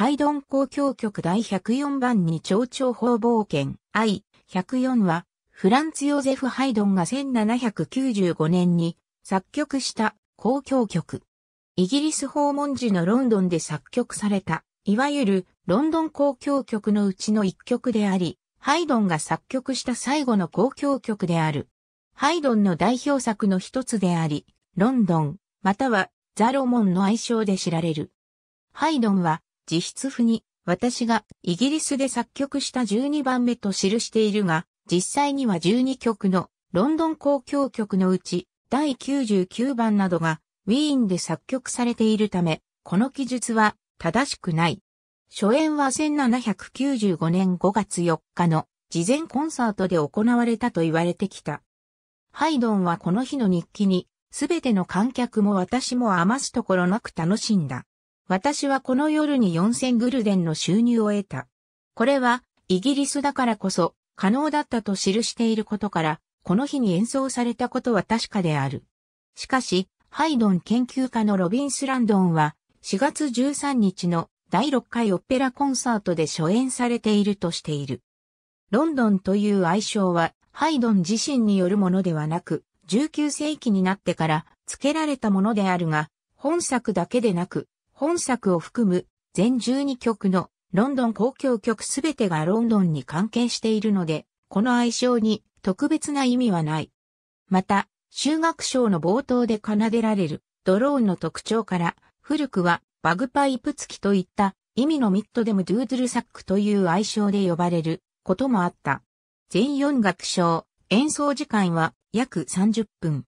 ハイドン公共曲第104番に蝶々方冒険 I104 は、フランツ・ヨゼフ・ハイドンが1795年に作曲した公共曲。イギリス訪問時のロンドンで作曲された、いわゆるロンドン公共曲のうちの一曲であり、ハイドンが作曲した最後の公共曲である。ハイドンの代表作の一つであり、ロンドン、またはザ・ロモンの愛称で知られる。ハイドンは実質譜に私がイギリスで作曲した12番目と記しているが、実際には12曲のロンドン公共曲のうち第99番などがウィーンで作曲されているため、この記述は正しくない。初演は1795年5月4日の事前コンサートで行われたと言われてきた。ハイドンはこの日の日記に、すべての観客も私も余すところなく楽しんだ。私はこの夜に4000グルデンの収入を得た。これは、イギリスだからこそ、可能だったと記していることから、この日に演奏されたことは確かである。しかし、ハイドン研究家のロビンス・ランドンは、4月13日の第6回オペラコンサートで初演されているとしている。ロンドンという愛称は、ハイドン自身によるものではなく、19世紀になってから付けられたものであるが、本作だけでなく、本作を含む全12曲のロンドン公共曲すべてがロンドンに関係しているので、この愛称に特別な意味はない。また、修学賞の冒頭で奏でられるドローンの特徴から、古くはバグパイプ付きといった意味のミッドデムドゥードゥルサックという愛称で呼ばれることもあった。全4楽章、演奏時間は約30分。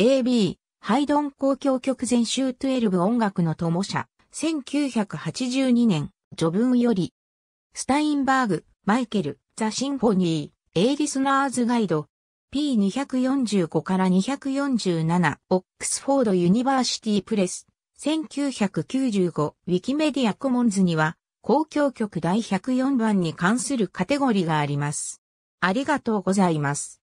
AB、ハイドン公共曲全集12音楽の友社、1982年、序文より、スタインバーグ、マイケル、ザ・シンフォニー、エイリスナーズガイド、P245 から247、オックスフォード・ユニバーシティ・プレス、1995、ウィキメディア・コモンズには、公共局第104番に関するカテゴリがあります。ありがとうございます。